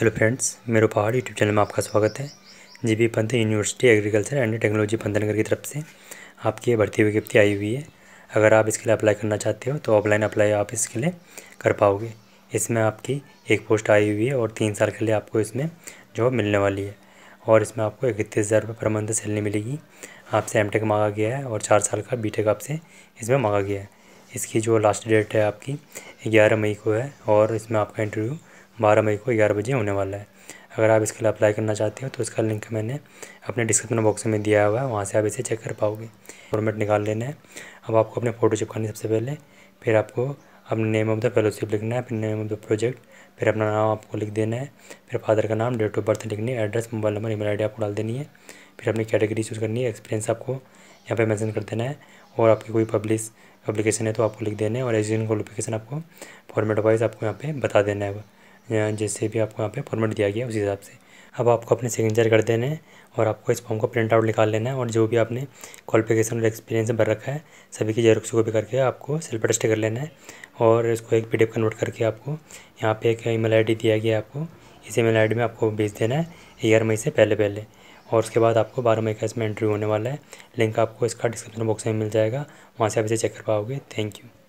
hello friends मेरे पहाड़ YouTube channel में आपका स्वागत है G B Pant university agriculture and technology Pantnagar की तरफ से आपकी भर्ती विज्ञप्ति आई हुई है अगर आप इसके लिए अप्लाई करना चाहते हो तो ऑफलाइन अप्लाई आप इसके लिए कर पाओगे इसमें आपकी एक पोस्ट आई हुई है और तीन साल के लिए आपको इसमें जॉब मिलने वाली है और इसमें आपको इकतीस हज़ार रुपये पर मंथ सैलरी मिलेगी आपसे एम टेक मांगा गया है और चार साल का बी टेक आपसे इसमें मांगा गया है इसकी जो लास्ट डेट है आपकी ग्यारह मई को है और इसमें आपका इंटरव्यू बारह मई को ग्यारह बजे होने वाला है अगर आप इसके लिए अप्लाई करना चाहते हो तो इसका लिंक मैंने अपने डिस्क्रिप्शन बॉक्स में दिया हुआ है वहाँ से आप इसे चेक कर पाओगे फॉर्मेट निकाल लेना है अब आपको अपने फ़ोटो चिपकानी सबसे पहले फिर आपको अपने नेम ऑफ़ द फेलोशिप लिखना है फिर नेम ऑफ़ द प्रोजेक्ट फिर अपना नाम आपको लिख देना है फिर फादर का नाम डेट ऑफ बर्थ लिखनी है address mobile number email ID आपको डाल देनी है फिर अपनी कैटेगरी चूज़ करनी है एक्सपीरियंस आपको यहाँ पे मेंशन कर देना है और आपकी कोई पब्लिश पब्लिकेशन है तो आपको लिख देना है और एजुकेशन क्वालिफिकेशन आपको फॉर्मेट वाइज आपको यहाँ पे बता देना है जैसे भी आपको यहाँ पे फॉर्मेट दिया गया उसी हिसाब से अब आपको अपने सिग्नेचर कर देने हैं और आपको इस फॉर्म को प्रिंट आउट निकाल लेना है और जो भी आपने क्वालिफिकेशन और एक्सपीरियंस भर रखा है सभी की जेरोक्स को भी करके आपको सेल्फ अटेस्ट कर लेना है और इसको एक पी कन्वर्ट करके आपको यहाँ पे एक ईमेल आईडी दिया गया है आपको इस ईमेल आईडी में आपको भेज देना है ग्यारह मई से पहले पहले और उसके बाद आपको बारह मई का इसमें एंट्री होने वाला है लिंक आपको इसका डिस्क्रिप्शन बॉक्स में मिल जाएगा वहाँ से आप इसे चेक कर पाओगे थैंक यू